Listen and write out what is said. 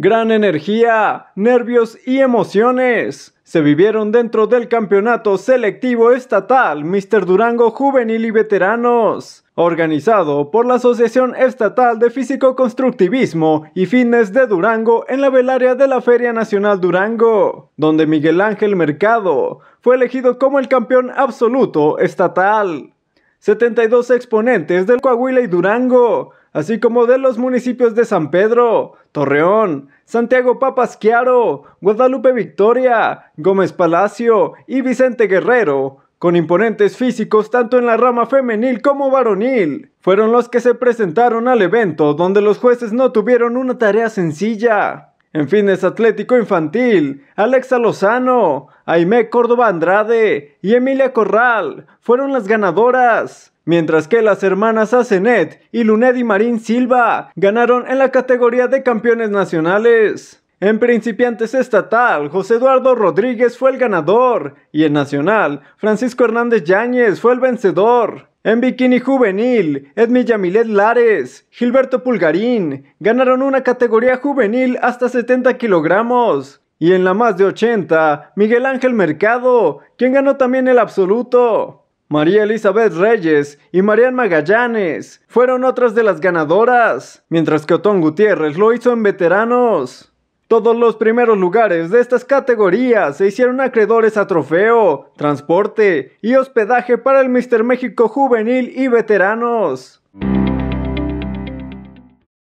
Gran energía, nervios y emociones se vivieron dentro del campeonato selectivo estatal Mister Durango Juvenil y Veteranos, organizado por la Asociación Estatal de Físico Constructivismo y fines de Durango en la velaria de la Feria Nacional Durango, donde Miguel Ángel Mercado fue elegido como el campeón absoluto estatal. 72 exponentes del Coahuila y Durango así como de los municipios de San Pedro, Torreón, Santiago Papasquiaro, Guadalupe Victoria, Gómez Palacio y Vicente Guerrero, con imponentes físicos tanto en la rama femenil como varonil. Fueron los que se presentaron al evento donde los jueces no tuvieron una tarea sencilla. En fines atlético infantil, Alexa Lozano, Aime Córdoba Andrade y Emilia Corral fueron las ganadoras, mientras que las hermanas Azenet y Lunedi Marín Silva ganaron en la categoría de campeones nacionales. En principiantes estatal, José Eduardo Rodríguez fue el ganador y en nacional, Francisco Hernández Yáñez fue el vencedor. En bikini juvenil, Edmi Yamilet Lares, Gilberto Pulgarín ganaron una categoría juvenil hasta 70 kilogramos. Y en la más de 80, Miguel Ángel Mercado, quien ganó también el absoluto. María Elizabeth Reyes y Marian Magallanes fueron otras de las ganadoras, mientras que Otón Gutiérrez lo hizo en veteranos. Todos los primeros lugares de estas categorías se hicieron acreedores a trofeo, transporte y hospedaje para el Mister México juvenil y veteranos.